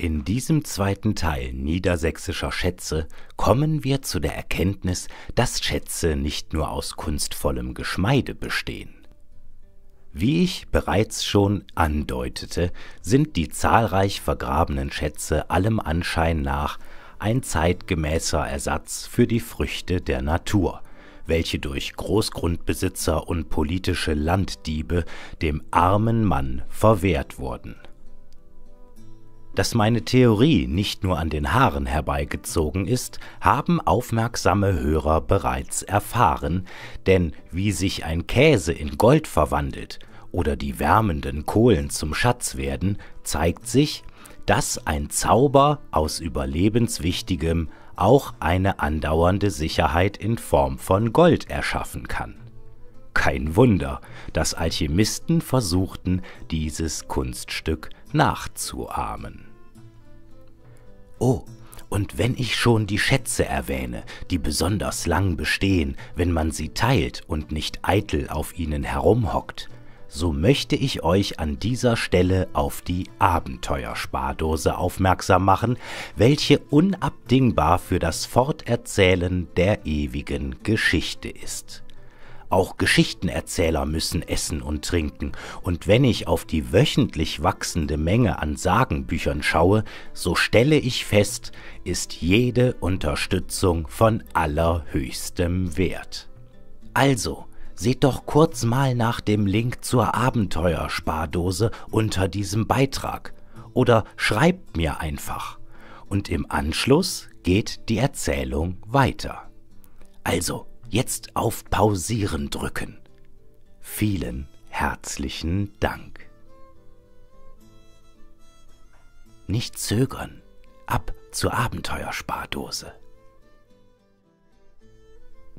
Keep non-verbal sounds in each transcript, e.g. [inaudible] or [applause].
In diesem zweiten Teil niedersächsischer Schätze kommen wir zu der Erkenntnis, dass Schätze nicht nur aus kunstvollem Geschmeide bestehen. Wie ich bereits schon andeutete, sind die zahlreich vergrabenen Schätze allem Anschein nach ein zeitgemäßer Ersatz für die Früchte der Natur, welche durch Großgrundbesitzer und politische Landdiebe dem armen Mann verwehrt wurden. Dass meine Theorie nicht nur an den Haaren herbeigezogen ist, haben aufmerksame Hörer bereits erfahren, denn wie sich ein Käse in Gold verwandelt oder die wärmenden Kohlen zum Schatz werden, zeigt sich, dass ein Zauber aus Überlebenswichtigem auch eine andauernde Sicherheit in Form von Gold erschaffen kann. Kein Wunder, dass Alchemisten versuchten, dieses Kunststück nachzuahmen. Oh, und wenn ich schon die Schätze erwähne, die besonders lang bestehen, wenn man sie teilt und nicht eitel auf ihnen herumhockt, so möchte ich euch an dieser Stelle auf die Abenteuerspardose aufmerksam machen, welche unabdingbar für das Forterzählen der ewigen Geschichte ist. Auch Geschichtenerzähler müssen essen und trinken, und wenn ich auf die wöchentlich wachsende Menge an Sagenbüchern schaue, so stelle ich fest, ist jede Unterstützung von allerhöchstem Wert. Also, seht doch kurz mal nach dem Link zur Abenteuerspardose unter diesem Beitrag oder schreibt mir einfach. Und im Anschluss geht die Erzählung weiter. Also, Jetzt auf Pausieren drücken. Vielen herzlichen Dank. Nicht zögern, ab zur Abenteuerspardose.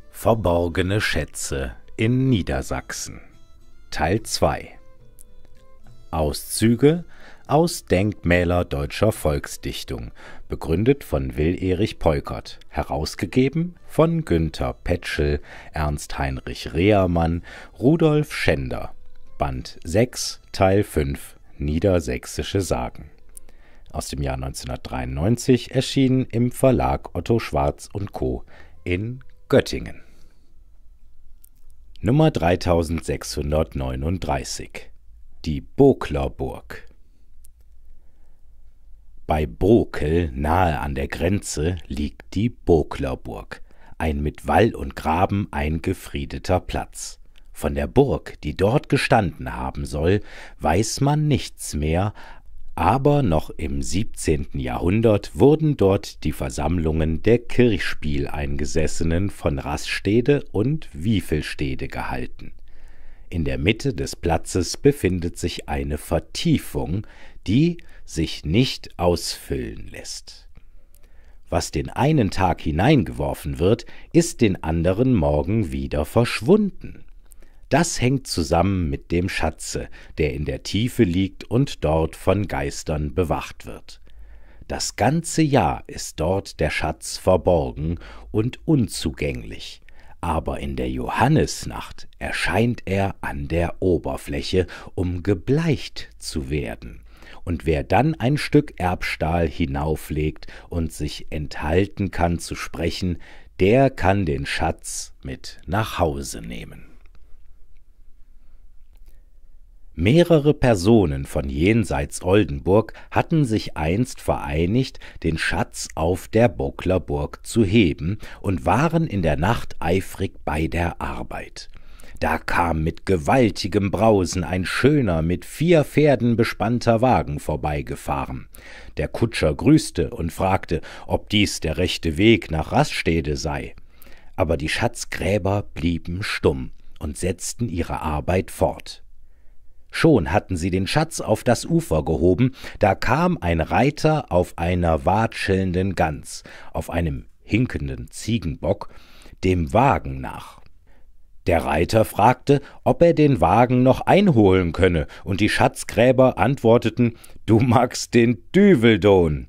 Verborgene Schätze in Niedersachsen Teil 2 Auszüge aus Denkmäler deutscher Volksdichtung, begründet von Will-Erich Peukert, herausgegeben von Günther Petschel, Ernst Heinrich Rehermann, Rudolf Schender, Band 6, Teil 5, Niedersächsische Sagen aus dem Jahr 1993 erschienen im Verlag Otto Schwarz und Co. in Göttingen. Nummer 3639 Die Boklerburg bei Bokel, nahe an der Grenze, liegt die Boklerburg, ein mit Wall und Graben eingefriedeter Platz. Von der Burg, die dort gestanden haben soll, weiß man nichts mehr, aber noch im 17. Jahrhundert wurden dort die Versammlungen der Kirchspieleingesessenen von Raststede und Wiefelstede gehalten. In der Mitte des Platzes befindet sich eine Vertiefung, die, sich nicht ausfüllen lässt. Was den einen Tag hineingeworfen wird, ist den anderen Morgen wieder verschwunden. Das hängt zusammen mit dem Schatze, der in der Tiefe liegt und dort von Geistern bewacht wird. Das ganze Jahr ist dort der Schatz verborgen und unzugänglich, aber in der Johannisnacht erscheint er an der Oberfläche, um gebleicht zu werden und wer dann ein Stück Erbstahl hinauflegt und sich enthalten kann zu sprechen, der kann den Schatz mit nach Hause nehmen. Mehrere Personen von jenseits Oldenburg hatten sich einst vereinigt, den Schatz auf der Bucklerburg zu heben und waren in der Nacht eifrig bei der Arbeit da kam mit gewaltigem Brausen ein schöner, mit vier Pferden bespannter Wagen vorbeigefahren. Der Kutscher grüßte und fragte, ob dies der rechte Weg nach Raststede sei. Aber die Schatzgräber blieben stumm und setzten ihre Arbeit fort. Schon hatten sie den Schatz auf das Ufer gehoben, da kam ein Reiter auf einer watschelnden Gans, auf einem hinkenden Ziegenbock, dem Wagen nach der Reiter fragte, ob er den Wagen noch einholen könne, und die Schatzgräber antworteten, du magst den Düveldon.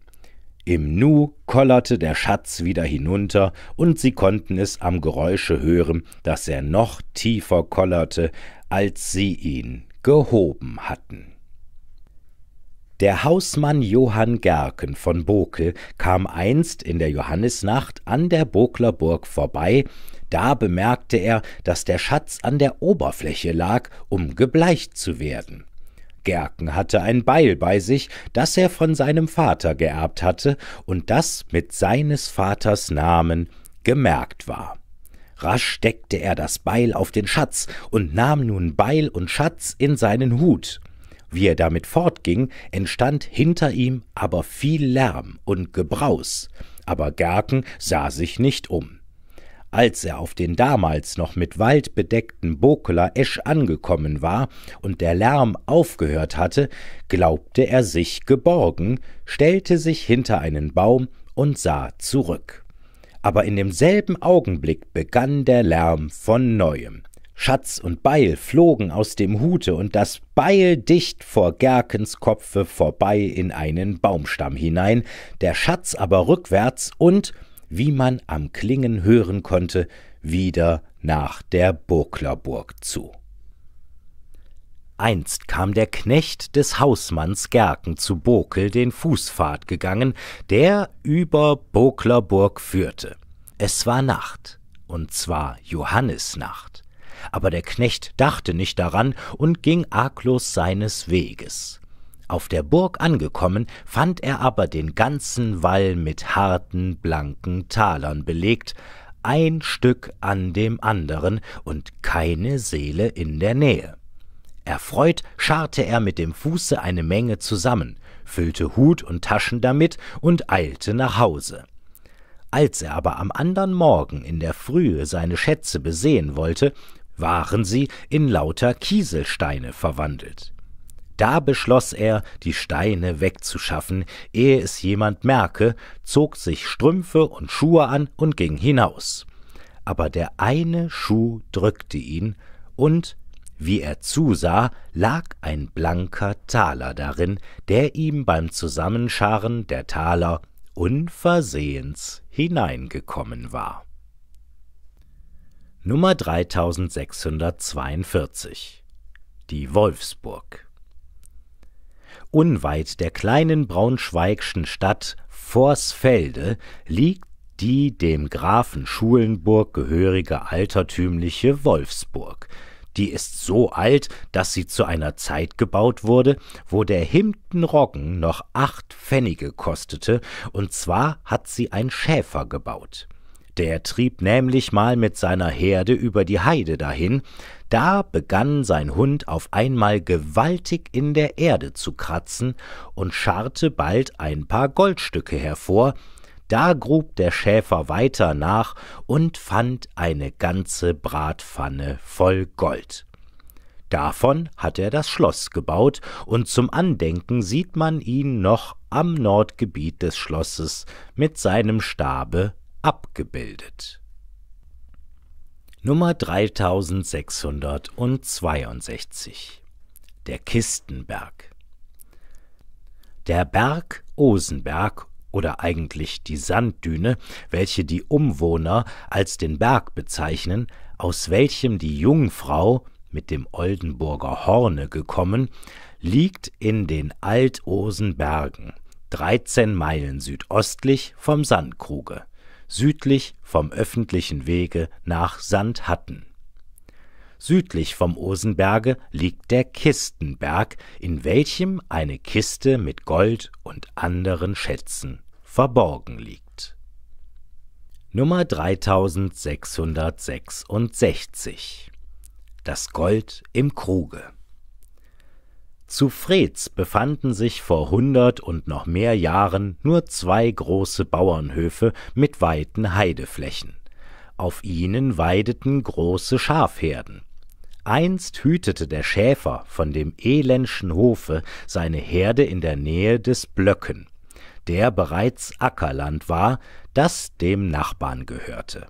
Im Nu kollerte der Schatz wieder hinunter, und sie konnten es am Geräusche hören, dass er noch tiefer kollerte, als sie ihn gehoben hatten. Der Hausmann Johann Gerken von Bokel kam einst in der Johannisnacht an der Bokler Burg vorbei, da bemerkte er, dass der Schatz an der Oberfläche lag, um gebleicht zu werden. Gerken hatte ein Beil bei sich, das er von seinem Vater geerbt hatte und das mit seines Vaters Namen gemerkt war. Rasch steckte er das Beil auf den Schatz und nahm nun Beil und Schatz in seinen Hut. Wie er damit fortging, entstand hinter ihm aber viel Lärm und Gebraus, aber Gerken sah sich nicht um. Als er auf den damals noch mit Wald bedeckten Bokeler Esch angekommen war und der Lärm aufgehört hatte, glaubte er sich geborgen, stellte sich hinter einen Baum und sah zurück. Aber in demselben Augenblick begann der Lärm von neuem. Schatz und Beil flogen aus dem Hute und das Beil dicht vor Gerkens Kopfe vorbei in einen Baumstamm hinein, der Schatz aber rückwärts und wie man am Klingen hören konnte, wieder nach der Burglerburg zu. Einst kam der Knecht des Hausmanns Gerken zu Bokel den Fußpfad gegangen, der über Boklerburg führte. Es war Nacht, und zwar Johannisnacht. Aber der Knecht dachte nicht daran und ging arglos seines Weges. Auf der Burg angekommen, fand er aber den ganzen Wall mit harten, blanken Talern belegt, ein Stück an dem anderen und keine Seele in der Nähe. Erfreut scharrte er mit dem Fuße eine Menge zusammen, füllte Hut und Taschen damit und eilte nach Hause. Als er aber am andern Morgen in der Frühe seine Schätze besehen wollte, waren sie in lauter Kieselsteine verwandelt. Da beschloss er, die Steine wegzuschaffen, ehe es jemand merke, zog sich Strümpfe und Schuhe an und ging hinaus. Aber der eine Schuh drückte ihn, und wie er zusah, lag ein blanker Taler darin, der ihm beim Zusammenscharren der Taler unversehens hineingekommen war. Nummer 3642 Die Wolfsburg Unweit der kleinen braunschweigschen Stadt Vorsfelde liegt die dem Grafen Schulenburg gehörige altertümliche Wolfsburg. Die ist so alt, dass sie zu einer Zeit gebaut wurde, wo der Hemden noch acht Pfennige kostete, und zwar hat sie ein Schäfer gebaut. Der trieb nämlich mal mit seiner Herde über die Heide dahin, da begann sein Hund auf einmal gewaltig in der Erde zu kratzen und scharrte bald ein paar Goldstücke hervor, da grub der Schäfer weiter nach und fand eine ganze Bratpfanne voll Gold. Davon hat er das Schloss gebaut, und zum Andenken sieht man ihn noch am Nordgebiet des Schlosses mit seinem Stabe abgebildet. Nummer 3662 Der Kistenberg Der Berg Osenberg oder eigentlich die Sanddüne, welche die Umwohner als den Berg bezeichnen, aus welchem die Jungfrau mit dem Oldenburger Horne gekommen, liegt in den Altosenbergen, 13 Meilen südöstlich vom Sandkruge südlich vom öffentlichen Wege nach Sandhatten. Südlich vom Osenberge liegt der Kistenberg, in welchem eine Kiste mit Gold und anderen Schätzen verborgen liegt. Nummer 3666 Das Gold im Kruge zu Freds befanden sich vor hundert und noch mehr Jahren nur zwei große Bauernhöfe mit weiten Heideflächen. Auf ihnen weideten große Schafherden. Einst hütete der Schäfer von dem Elendschen Hofe seine Herde in der Nähe des Blöcken, der bereits Ackerland war, das dem Nachbarn gehörte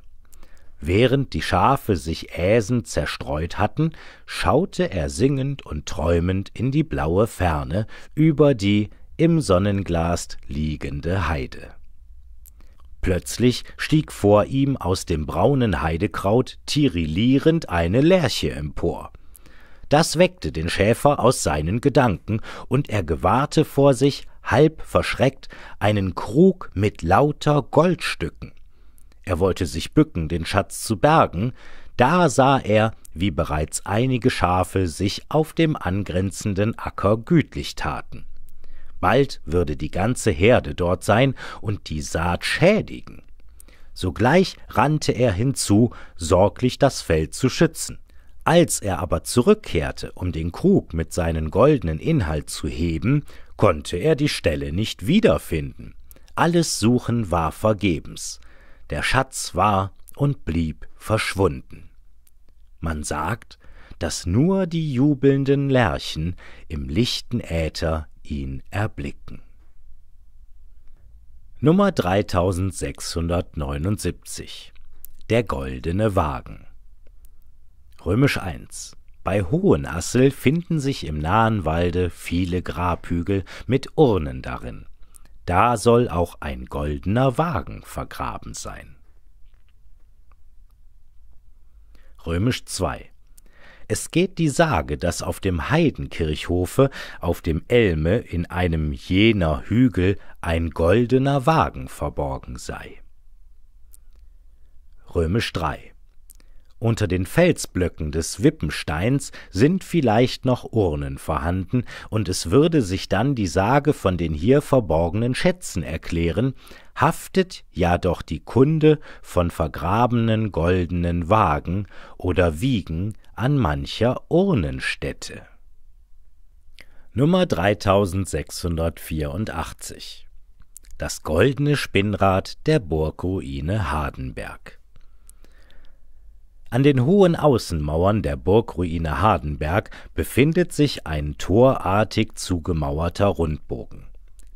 während die schafe sich äsend zerstreut hatten schaute er singend und träumend in die blaue ferne über die im sonnenglas liegende heide plötzlich stieg vor ihm aus dem braunen heidekraut tirilierend eine lerche empor das weckte den schäfer aus seinen gedanken und er gewahrte vor sich halb verschreckt einen krug mit lauter goldstücken er wollte sich bücken, den Schatz zu bergen, da sah er, wie bereits einige Schafe sich auf dem angrenzenden Acker gütlich taten. Bald würde die ganze Herde dort sein und die Saat schädigen. Sogleich rannte er hinzu, sorglich das Feld zu schützen. Als er aber zurückkehrte, um den Krug mit seinen goldenen Inhalt zu heben, konnte er die Stelle nicht wiederfinden. Alles Suchen war vergebens der Schatz war und blieb verschwunden. Man sagt, dass nur die jubelnden Lerchen im lichten Äther ihn erblicken. Nummer 3679 Der goldene Wagen Römisch 1 bei Hohenassel finden sich im nahen Walde viele Grabhügel mit Urnen darin. Da soll auch ein goldener Wagen vergraben sein. Römisch 2 es geht die Sage, dass auf dem Heidenkirchhofe auf dem Elme in einem jener Hügel ein goldener Wagen verborgen sei. Römisch 3 unter den Felsblöcken des Wippensteins sind vielleicht noch Urnen vorhanden, und es würde sich dann die Sage von den hier verborgenen Schätzen erklären, haftet ja doch die Kunde von vergrabenen goldenen Wagen oder Wiegen an mancher Urnenstätte. Nummer 3684 Das goldene Spinnrad der Burgruine Hardenberg an den hohen Außenmauern der Burgruine Hardenberg befindet sich ein torartig zugemauerter Rundbogen.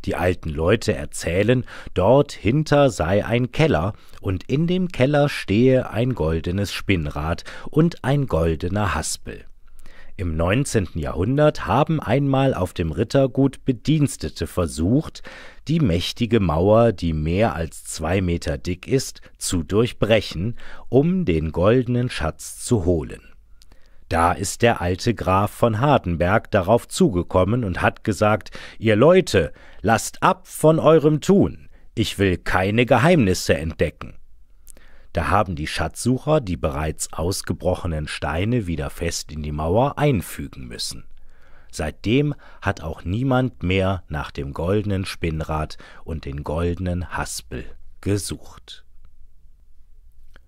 Die alten Leute erzählen, dort hinter sei ein Keller, und in dem Keller stehe ein goldenes Spinnrad und ein goldener Haspel im 19. Jahrhundert haben einmal auf dem Rittergut Bedienstete versucht, die mächtige Mauer, die mehr als zwei Meter dick ist, zu durchbrechen, um den goldenen Schatz zu holen. Da ist der alte Graf von Hardenberg darauf zugekommen und hat gesagt Ihr Leute, lasst ab von eurem Tun, ich will keine Geheimnisse entdecken. Da haben die Schatzsucher die bereits ausgebrochenen Steine wieder fest in die Mauer einfügen müssen. Seitdem hat auch niemand mehr nach dem goldenen Spinnrad und den goldenen Haspel gesucht.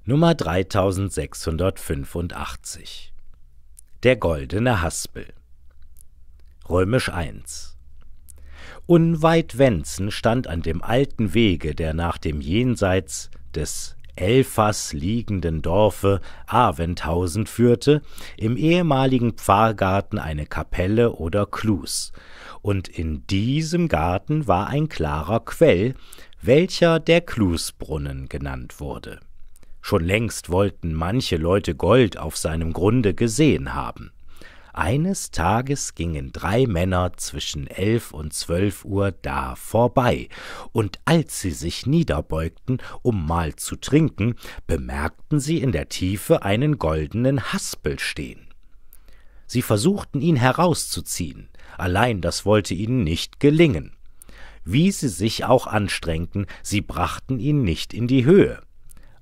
Nummer 3685 Der goldene Haspel Römisch 1 Unweit Wenzen stand an dem alten Wege, der nach dem Jenseits des Elfas liegenden Dorfe Aventhausen führte, im ehemaligen Pfarrgarten eine Kapelle oder Klus. Und in diesem Garten war ein klarer Quell, welcher der Klusbrunnen genannt wurde. Schon längst wollten manche Leute Gold auf seinem Grunde gesehen haben. Eines Tages gingen drei Männer zwischen elf und zwölf Uhr da vorbei, und als sie sich niederbeugten, um mal zu trinken, bemerkten sie in der Tiefe einen goldenen Haspel stehen. Sie versuchten ihn herauszuziehen, allein das wollte ihnen nicht gelingen. Wie sie sich auch anstrengten, sie brachten ihn nicht in die Höhe.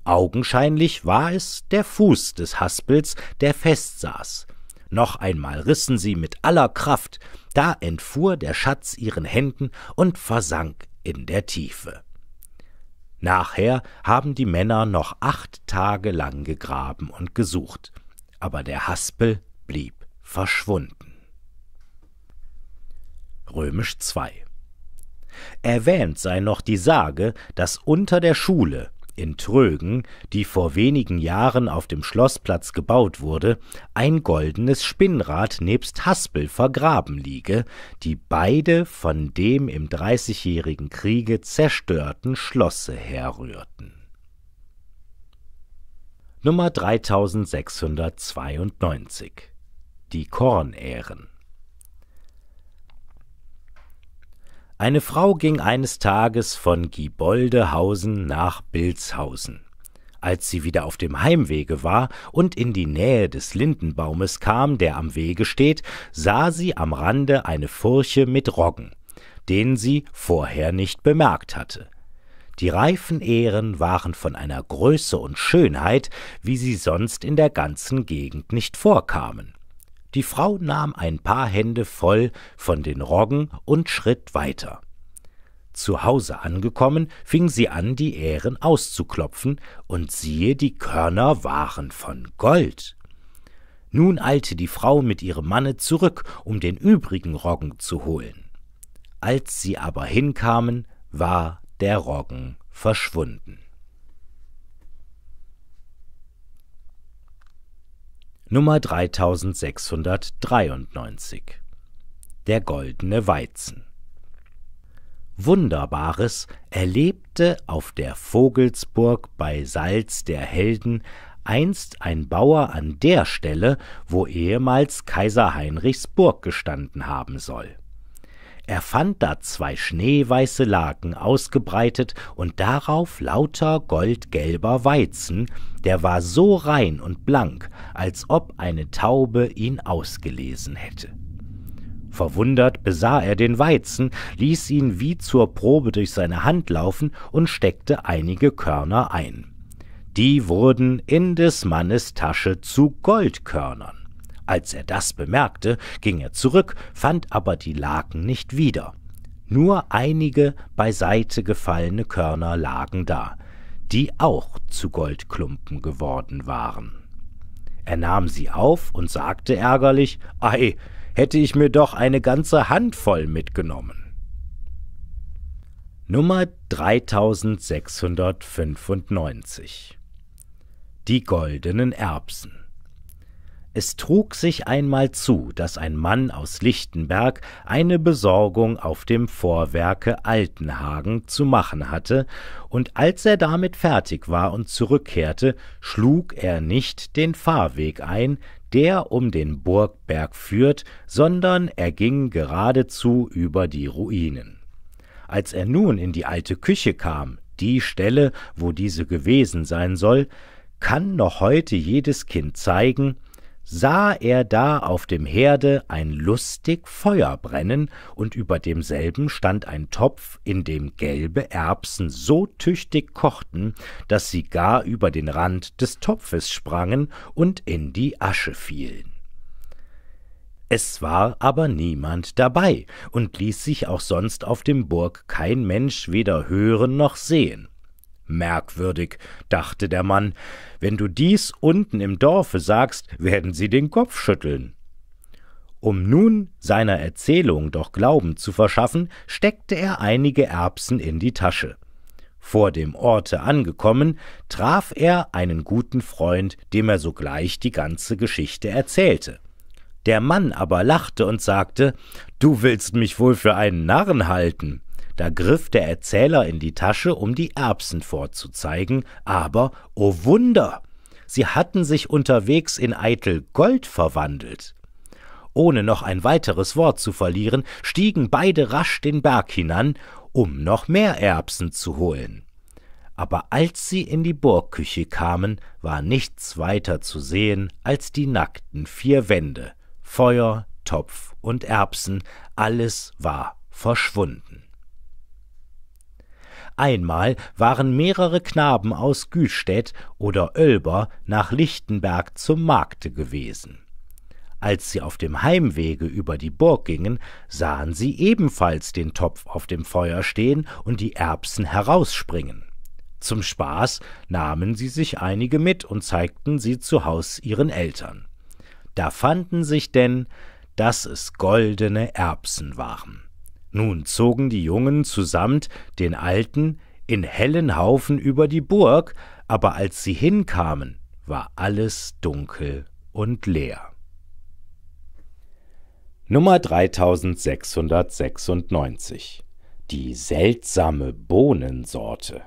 Augenscheinlich war es der Fuß des Haspels, der festsaß, noch einmal rissen sie mit aller Kraft, da entfuhr der Schatz ihren Händen und versank in der Tiefe. Nachher haben die Männer noch acht Tage lang gegraben und gesucht, aber der Haspel blieb verschwunden. Römisch 2 Erwähnt sei noch die Sage, dass unter der Schule, in Trögen, die vor wenigen Jahren auf dem Schlossplatz gebaut wurde, ein goldenes Spinnrad nebst Haspel vergraben liege, die beide von dem im Dreißigjährigen Kriege zerstörten Schlosse herrührten. Nummer 3692 Die Kornähren Eine Frau ging eines Tages von Gieboldehausen nach Bilzhausen. Als sie wieder auf dem Heimwege war und in die Nähe des Lindenbaumes kam, der am Wege steht, sah sie am Rande eine Furche mit Roggen, den sie vorher nicht bemerkt hatte. Die reifen Ähren waren von einer Größe und Schönheit, wie sie sonst in der ganzen Gegend nicht vorkamen. Die Frau nahm ein paar Hände voll von den Roggen und schritt weiter. Zu Hause angekommen, fing sie an, die Ähren auszuklopfen, und siehe, die Körner waren von Gold. Nun eilte die Frau mit ihrem Manne zurück, um den übrigen Roggen zu holen. Als sie aber hinkamen, war der Roggen verschwunden. Nummer 3693. Der goldene Weizen. Wunderbares erlebte auf der Vogelsburg bei Salz der Helden einst ein Bauer an der Stelle, wo ehemals Kaiser Heinrichs Burg gestanden haben soll. Er fand da zwei schneeweiße Laken ausgebreitet und darauf lauter goldgelber Weizen, der war so rein und blank, als ob eine Taube ihn ausgelesen hätte. Verwundert besah er den Weizen, ließ ihn wie zur Probe durch seine Hand laufen und steckte einige Körner ein. Die wurden in des Mannes Tasche zu Goldkörnern. Als er das bemerkte, ging er zurück, fand aber die Laken nicht wieder. Nur einige beiseite gefallene Körner lagen da, die auch zu Goldklumpen geworden waren. Er nahm sie auf und sagte ärgerlich Ei, hätte ich mir doch eine ganze Handvoll mitgenommen. Nummer 3695 Die goldenen Erbsen es trug sich einmal zu, daß ein Mann aus Lichtenberg eine Besorgung auf dem Vorwerke Altenhagen zu machen hatte, und als er damit fertig war und zurückkehrte, schlug er nicht den Fahrweg ein, der um den Burgberg führt, sondern er ging geradezu über die Ruinen. Als er nun in die alte Küche kam, die Stelle, wo diese gewesen sein soll, kann noch heute jedes Kind zeigen, sah er da auf dem Herde ein lustig Feuer brennen, und über demselben stand ein Topf, in dem gelbe Erbsen so tüchtig kochten, daß sie gar über den Rand des Topfes sprangen und in die Asche fielen. Es war aber niemand dabei und ließ sich auch sonst auf dem Burg kein Mensch weder hören noch sehen. Merkwürdig, dachte der Mann, wenn du dies unten im Dorfe sagst, werden sie den Kopf schütteln. Um nun seiner Erzählung doch Glauben zu verschaffen, steckte er einige Erbsen in die Tasche. Vor dem Orte angekommen, traf er einen guten Freund, dem er sogleich die ganze Geschichte erzählte. Der Mann aber lachte und sagte, Du willst mich wohl für einen Narren halten. Da griff der Erzähler in die Tasche, um die Erbsen vorzuzeigen, aber, o oh Wunder! Sie hatten sich unterwegs in eitel Gold verwandelt. Ohne noch ein weiteres Wort zu verlieren, stiegen beide rasch den Berg hinan, um noch mehr Erbsen zu holen. Aber als sie in die Burgküche kamen, war nichts weiter zu sehen als die nackten vier Wände, Feuer, Topf und Erbsen, alles war verschwunden. Einmal waren mehrere Knaben aus Güstedt oder Ölber nach Lichtenberg zum Markte gewesen. Als sie auf dem Heimwege über die Burg gingen, sahen sie ebenfalls den Topf auf dem Feuer stehen und die Erbsen herausspringen. Zum Spaß nahmen sie sich einige mit und zeigten sie zu Haus ihren Eltern. Da fanden sich denn, dass es goldene Erbsen waren. Nun zogen die Jungen zusammen den Alten in hellen Haufen über die Burg, aber als sie hinkamen, war alles dunkel und leer. Nummer 3696 Die seltsame Bohnensorte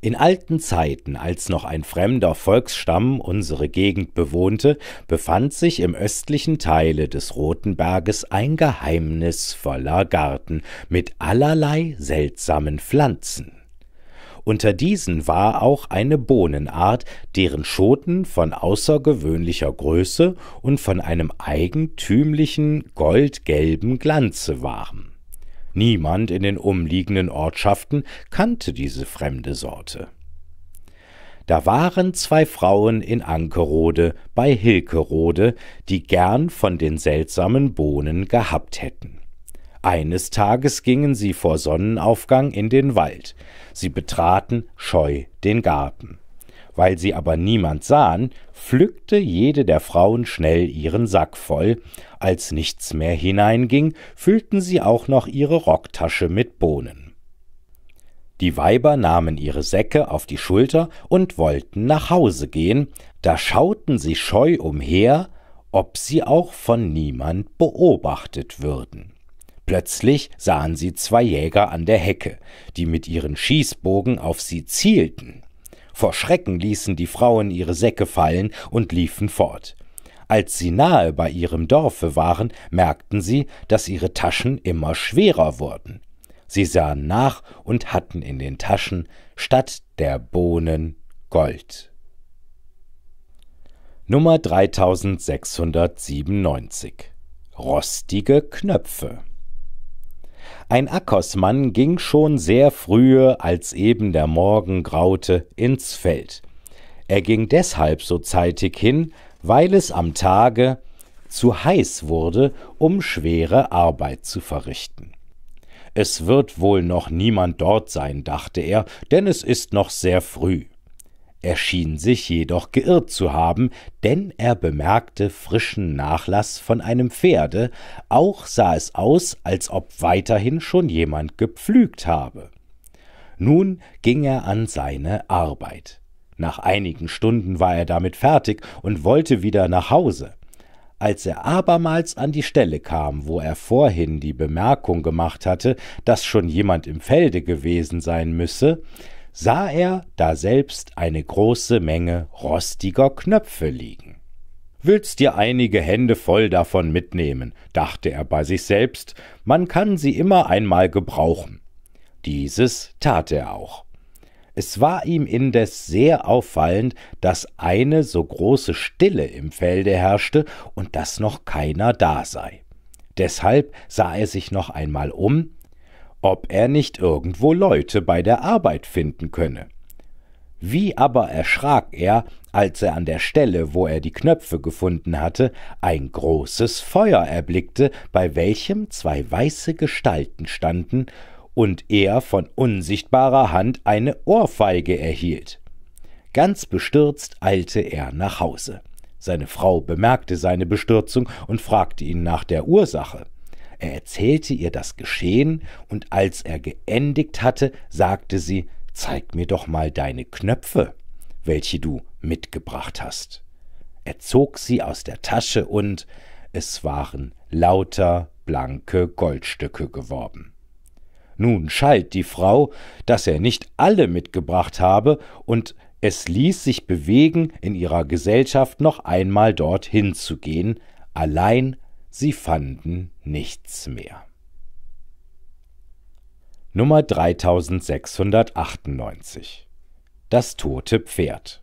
in alten Zeiten, als noch ein fremder Volksstamm unsere Gegend bewohnte, befand sich im östlichen Teile des Rotenberges ein geheimnisvoller Garten mit allerlei seltsamen Pflanzen. Unter diesen war auch eine Bohnenart, deren Schoten von außergewöhnlicher Größe und von einem eigentümlichen goldgelben Glanze waren. Niemand in den umliegenden Ortschaften kannte diese fremde Sorte. Da waren zwei Frauen in Ankerode bei Hilkerode, die gern von den seltsamen Bohnen gehabt hätten. Eines Tages gingen sie vor Sonnenaufgang in den Wald. Sie betraten scheu den Garten. Weil sie aber niemand sahen, pflückte jede der Frauen schnell ihren Sack voll. Als nichts mehr hineinging, füllten sie auch noch ihre Rocktasche mit Bohnen. Die Weiber nahmen ihre Säcke auf die Schulter und wollten nach Hause gehen, da schauten sie scheu umher, ob sie auch von niemand beobachtet würden. Plötzlich sahen sie zwei Jäger an der Hecke, die mit ihren Schießbogen auf sie zielten. Vor Schrecken ließen die Frauen ihre Säcke fallen und liefen fort. Als sie nahe bei ihrem Dorfe waren, merkten sie, dass ihre Taschen immer schwerer wurden. Sie sahen nach und hatten in den Taschen statt der Bohnen Gold. Nummer 3697 Rostige Knöpfe ein Ackersmann ging schon sehr frühe, als eben der Morgen graute, ins Feld. Er ging deshalb so zeitig hin, weil es am Tage zu heiß wurde, um schwere Arbeit zu verrichten. Es wird wohl noch niemand dort sein, dachte er, denn es ist noch sehr früh. Er schien sich jedoch geirrt zu haben, denn er bemerkte frischen Nachlass von einem Pferde, auch sah es aus, als ob weiterhin schon jemand gepflügt habe. Nun ging er an seine Arbeit. Nach einigen Stunden war er damit fertig und wollte wieder nach Hause. Als er abermals an die Stelle kam, wo er vorhin die Bemerkung gemacht hatte, dass schon jemand im Felde gewesen sein müsse, sah er daselbst eine große Menge rostiger Knöpfe liegen. Willst dir einige Hände voll davon mitnehmen, dachte er bei sich selbst, man kann sie immer einmal gebrauchen. Dieses tat er auch. Es war ihm indes sehr auffallend, dass eine so große Stille im Felde herrschte und dass noch keiner da sei. Deshalb sah er sich noch einmal um ob er nicht irgendwo Leute bei der Arbeit finden könne. Wie aber erschrak er, als er an der Stelle, wo er die Knöpfe gefunden hatte, ein großes Feuer erblickte, bei welchem zwei weiße Gestalten standen und er von unsichtbarer Hand eine Ohrfeige erhielt. Ganz bestürzt eilte er nach Hause. Seine Frau bemerkte seine Bestürzung und fragte ihn nach der Ursache. Er erzählte ihr das Geschehen, und als er geendigt hatte, sagte sie Zeig mir doch mal deine Knöpfe, welche du mitgebracht hast. Er zog sie aus der Tasche und es waren lauter blanke Goldstücke geworben. Nun schalt die Frau, dass er nicht alle mitgebracht habe, und es ließ sich bewegen, in ihrer Gesellschaft noch einmal dorthin zu gehen, allein Sie fanden nichts mehr. Nummer 3698 Das tote Pferd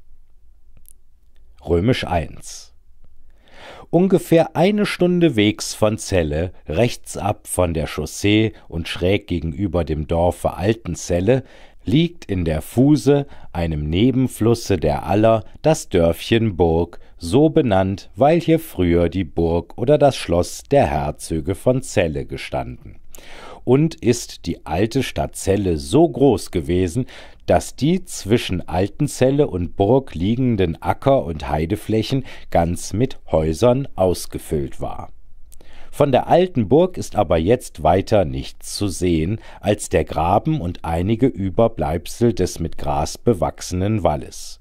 Römisch 1 Ungefähr eine Stunde Wegs von Celle, rechts ab von der Chaussee und schräg gegenüber dem Dorfe Altenzelle, liegt in der Fuse, einem Nebenflusse der Aller, das Dörfchen Burg, so benannt, weil hier früher die Burg oder das Schloss der Herzöge von Celle gestanden. Und ist die alte Stadt Celle so groß gewesen, dass die zwischen Altenzelle und Burg liegenden Acker- und Heideflächen ganz mit Häusern ausgefüllt war. Von der alten Burg ist aber jetzt weiter nichts zu sehen als der Graben und einige Überbleibsel des mit Gras bewachsenen Walles.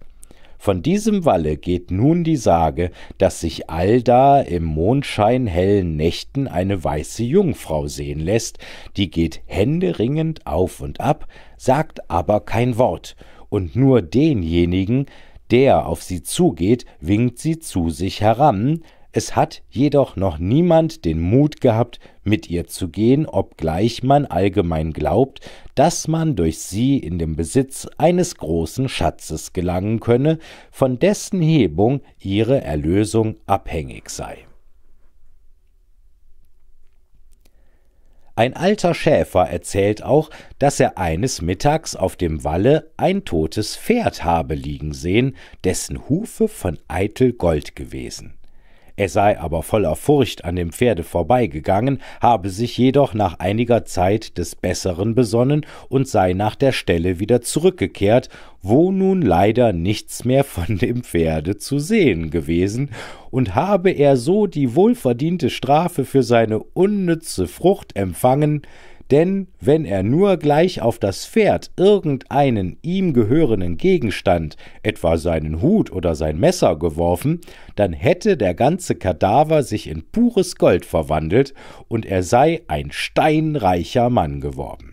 Von diesem Walle geht nun die Sage, dass sich allda im Mondschein hellen Nächten eine weiße Jungfrau sehen lässt, die geht händeringend auf und ab, sagt aber kein Wort, und nur denjenigen, der auf sie zugeht, winkt sie zu sich heran, es hat jedoch noch niemand den Mut gehabt, mit ihr zu gehen, obgleich man allgemein glaubt, dass man durch sie in den Besitz eines großen Schatzes gelangen könne, von dessen Hebung ihre Erlösung abhängig sei. Ein alter Schäfer erzählt auch, dass er eines Mittags auf dem Walle ein totes Pferd habe liegen sehen, dessen Hufe von eitel Gold gewesen. Er sei aber voller Furcht an dem Pferde vorbeigegangen, habe sich jedoch nach einiger Zeit des Besseren besonnen und sei nach der Stelle wieder zurückgekehrt, wo nun leider nichts mehr von dem Pferde zu sehen gewesen, und habe er so die wohlverdiente Strafe für seine unnütze Frucht empfangen, denn wenn er nur gleich auf das Pferd irgendeinen ihm gehörenden Gegenstand, etwa seinen Hut oder sein Messer, geworfen, dann hätte der ganze Kadaver sich in pures Gold verwandelt und er sei ein steinreicher Mann geworden.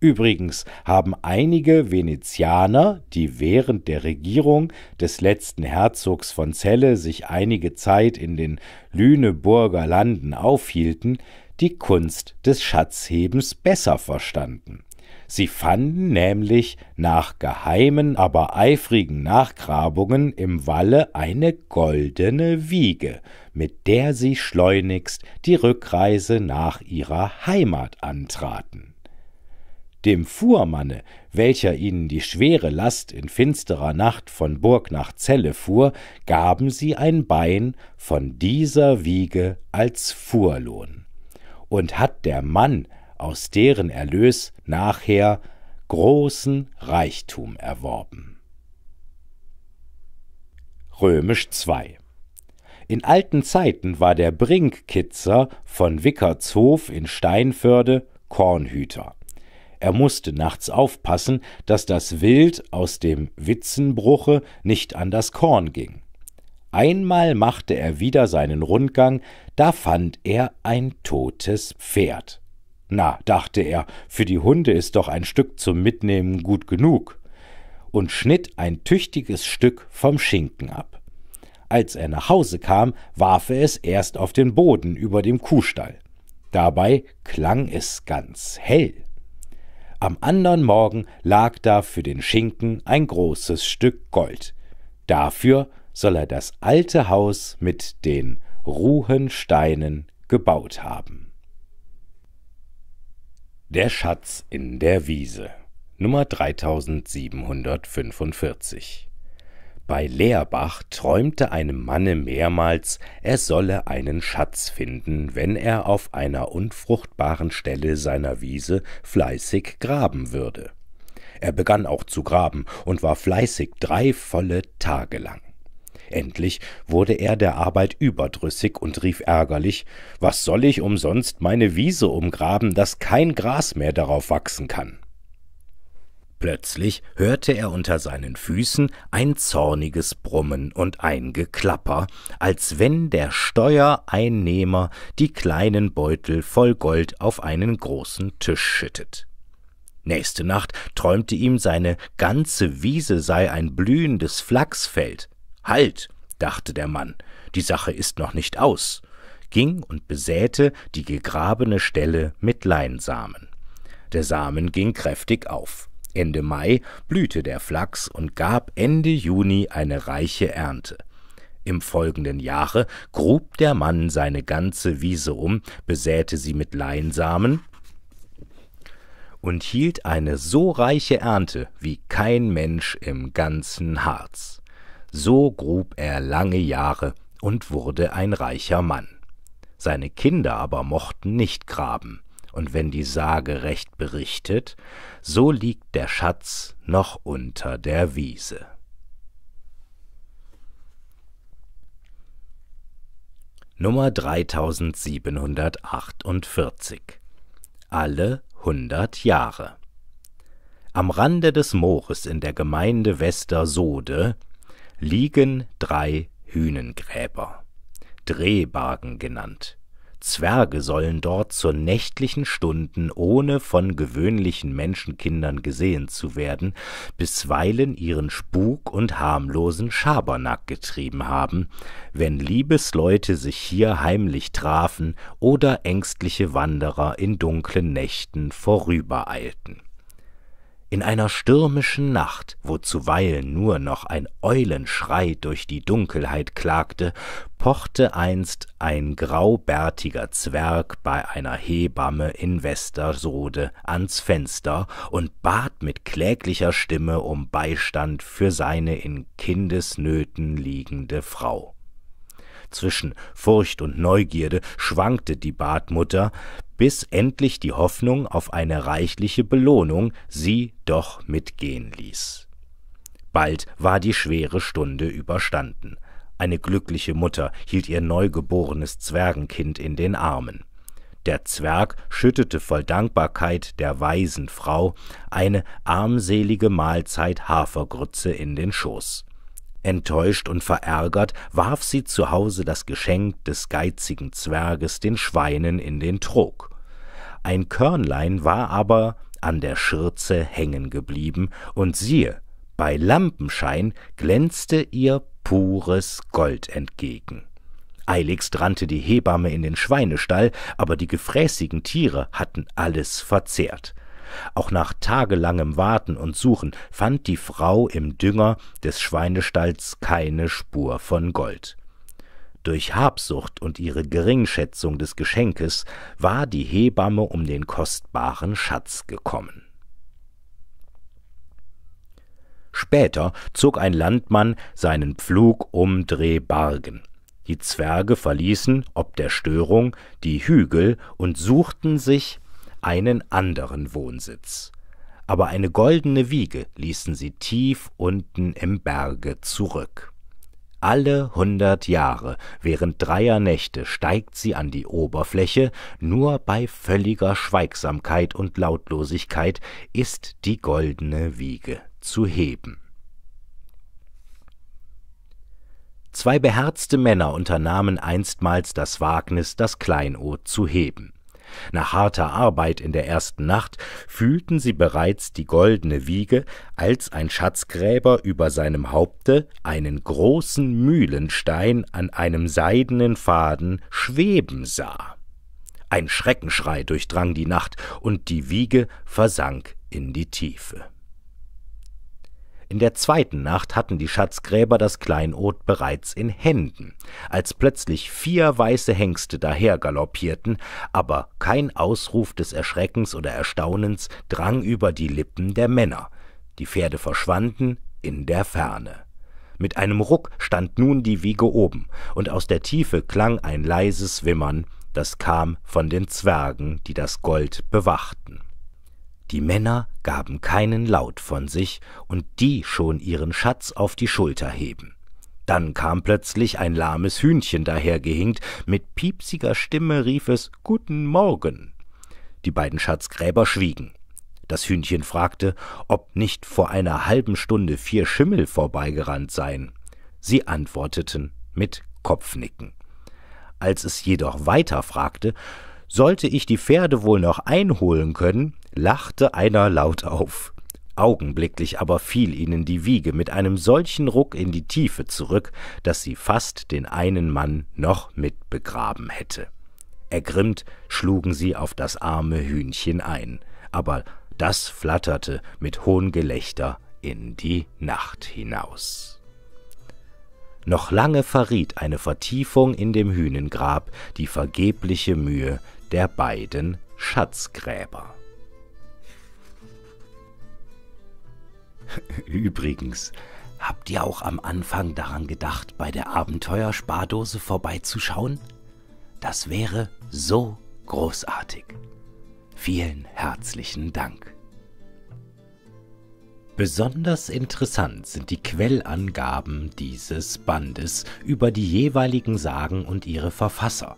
Übrigens haben einige Venezianer, die während der Regierung des letzten Herzogs von Celle sich einige Zeit in den Lüneburger Landen aufhielten, die Kunst des Schatzhebens besser verstanden. Sie fanden nämlich nach geheimen, aber eifrigen Nachgrabungen im Walle eine goldene Wiege, mit der sie schleunigst die Rückreise nach ihrer Heimat antraten. Dem Fuhrmanne, welcher ihnen die schwere Last in finsterer Nacht von Burg nach Zelle fuhr, gaben sie ein Bein von dieser Wiege als Fuhrlohn und hat der Mann aus deren Erlös nachher großen Reichtum erworben. Römisch 2 In alten Zeiten war der Brinkkitzer von Wickertshof in Steinförde Kornhüter. Er musste nachts aufpassen, dass das Wild aus dem Witzenbruche nicht an das Korn ging. Einmal machte er wieder seinen Rundgang, da fand er ein totes Pferd. Na, dachte er, für die Hunde ist doch ein Stück zum Mitnehmen gut genug, und schnitt ein tüchtiges Stück vom Schinken ab. Als er nach Hause kam, warf er es erst auf den Boden über dem Kuhstall. Dabei klang es ganz hell. Am andern Morgen lag da für den Schinken ein großes Stück Gold. Dafür soll er das alte Haus mit den Ruhensteinen gebaut haben. Der Schatz in der Wiese Nummer 3745 Bei Leerbach träumte einem Manne mehrmals, er solle einen Schatz finden, wenn er auf einer unfruchtbaren Stelle seiner Wiese fleißig graben würde. Er begann auch zu graben und war fleißig drei volle Tage lang. Endlich wurde er der Arbeit überdrüssig und rief ärgerlich Was soll ich umsonst meine Wiese umgraben, dass kein Gras mehr darauf wachsen kann? Plötzlich hörte er unter seinen Füßen ein zorniges Brummen und ein Geklapper, als wenn der Steuereinnehmer die kleinen Beutel voll Gold auf einen großen Tisch schüttet. Nächste Nacht träumte ihm, seine ganze Wiese sei ein blühendes Flachsfeld. Halt, dachte der Mann, die Sache ist noch nicht aus, ging und besäte die gegrabene Stelle mit Leinsamen. Der Samen ging kräftig auf. Ende Mai blühte der Flachs und gab Ende Juni eine reiche Ernte. Im folgenden Jahre grub der Mann seine ganze Wiese um, besäte sie mit Leinsamen und hielt eine so reiche Ernte wie kein Mensch im ganzen Harz. So grub er lange Jahre und wurde ein reicher Mann. Seine Kinder aber mochten nicht graben, und wenn die Sage recht berichtet, so liegt der Schatz noch unter der Wiese. Nummer 3748 Alle hundert Jahre Am Rande des Moores in der Gemeinde Westersode liegen drei Hünengräber, Drehbargen genannt. Zwerge sollen dort zur nächtlichen Stunden, ohne von gewöhnlichen Menschenkindern gesehen zu werden, bisweilen ihren Spuk und harmlosen Schabernack getrieben haben, wenn Liebesleute sich hier heimlich trafen oder ängstliche Wanderer in dunklen Nächten vorübereilten in einer stürmischen Nacht, wo zuweilen nur noch ein Eulenschrei durch die Dunkelheit klagte, pochte einst ein graubärtiger Zwerg bei einer Hebamme in Westersode ans Fenster und bat mit kläglicher Stimme um Beistand für seine in Kindesnöten liegende Frau. Zwischen Furcht und Neugierde schwankte die Badmutter, bis endlich die Hoffnung auf eine reichliche Belohnung sie doch mitgehen ließ. Bald war die schwere Stunde überstanden. Eine glückliche Mutter hielt ihr neugeborenes Zwergenkind in den Armen. Der Zwerg schüttete voll Dankbarkeit der weisen Frau eine armselige Mahlzeit Hafergrütze in den Schoß. Enttäuscht und verärgert warf sie zu Hause das Geschenk des geizigen Zwerges den Schweinen in den Trog. Ein Körnlein war aber an der Schürze hängen geblieben, und siehe, bei Lampenschein glänzte ihr pures Gold entgegen. Eiligst rannte die Hebamme in den Schweinestall, aber die gefräßigen Tiere hatten alles verzehrt. Auch nach tagelangem Warten und Suchen fand die Frau im Dünger des Schweinestalls keine Spur von Gold. Durch Habsucht und ihre Geringschätzung des Geschenkes war die Hebamme um den kostbaren Schatz gekommen. Später zog ein Landmann seinen Pflug um Drehbargen. Die Zwerge verließen, ob der Störung, die Hügel und suchten sich einen anderen Wohnsitz. Aber eine goldene Wiege ließen sie tief unten im Berge zurück. Alle hundert Jahre während dreier Nächte steigt sie an die Oberfläche, nur bei völliger Schweigsamkeit und Lautlosigkeit ist die goldene Wiege zu heben. Zwei beherzte Männer unternahmen einstmals das Wagnis, das Kleinod zu heben nach harter arbeit in der ersten nacht fühlten sie bereits die goldene wiege als ein schatzgräber über seinem haupte einen großen mühlenstein an einem seidenen faden schweben sah ein schreckenschrei durchdrang die nacht und die wiege versank in die tiefe in der zweiten Nacht hatten die Schatzgräber das Kleinod bereits in Händen, als plötzlich vier weiße Hengste dahergaloppierten, aber kein Ausruf des Erschreckens oder Erstaunens drang über die Lippen der Männer. Die Pferde verschwanden in der Ferne. Mit einem Ruck stand nun die Wiege oben, und aus der Tiefe klang ein leises Wimmern, das kam von den Zwergen, die das Gold bewachten. Die Männer gaben keinen Laut von sich und die schon ihren Schatz auf die Schulter heben. Dann kam plötzlich ein lahmes Hühnchen dahergehinkt, mit piepsiger Stimme rief es Guten Morgen. Die beiden Schatzgräber schwiegen. Das Hühnchen fragte, ob nicht vor einer halben Stunde vier Schimmel vorbeigerannt seien. Sie antworteten mit Kopfnicken. Als es jedoch weiter fragte, sollte ich die Pferde wohl noch einholen können, lachte einer laut auf. Augenblicklich aber fiel ihnen die Wiege mit einem solchen Ruck in die Tiefe zurück, dass sie fast den einen Mann noch mit begraben hätte. Ergrimmt schlugen sie auf das arme Hühnchen ein, aber das flatterte mit Hohngelächter in die Nacht hinaus. Noch lange verriet eine Vertiefung in dem Hühnengrab die vergebliche Mühe der beiden Schatzgräber. [laughs] Übrigens, habt ihr auch am Anfang daran gedacht, bei der Abenteuerspardose vorbeizuschauen? Das wäre so großartig. Vielen herzlichen Dank. Besonders interessant sind die Quellangaben dieses Bandes über die jeweiligen Sagen und ihre Verfasser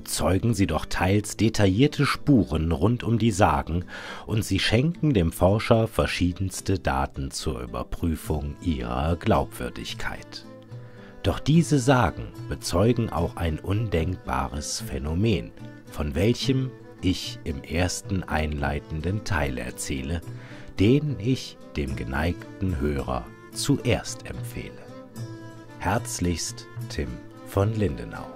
bezeugen sie doch teils detaillierte Spuren rund um die Sagen und sie schenken dem Forscher verschiedenste Daten zur Überprüfung ihrer Glaubwürdigkeit. Doch diese Sagen bezeugen auch ein undenkbares Phänomen, von welchem ich im ersten einleitenden Teil erzähle, den ich dem geneigten Hörer zuerst empfehle. Herzlichst Tim von Lindenau.